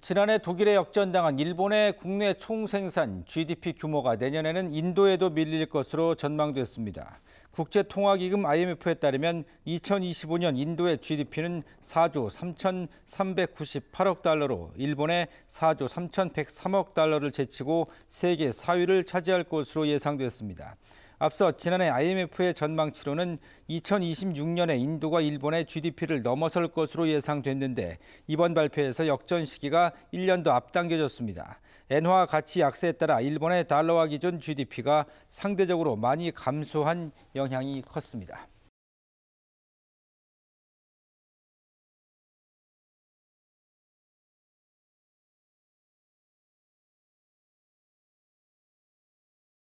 지난해 독일에 역전당한 일본의 국내 총생산 GDP 규모가 내년에는 인도에도 밀릴 것으로 전망됐습니다. 국제통화기금 IMF에 따르면 2025년 인도의 GDP는 4조 3,398억 달러로 일본의 4조 3,103억 달러를 제치고 세계 4위를 차지할 것으로 예상됐습니다. 앞서 지난해 IMF의 전망치로는 2026년에 인도가 일본의 GDP를 넘어설 것으로 예상됐는데 이번 발표에서 역전 시기가 1년 도 앞당겨졌습니다. 엔화 가치 약세에 따라 일본의 달러화 기준 GDP가 상대적으로 많이 감소한 영향이 컸습니다.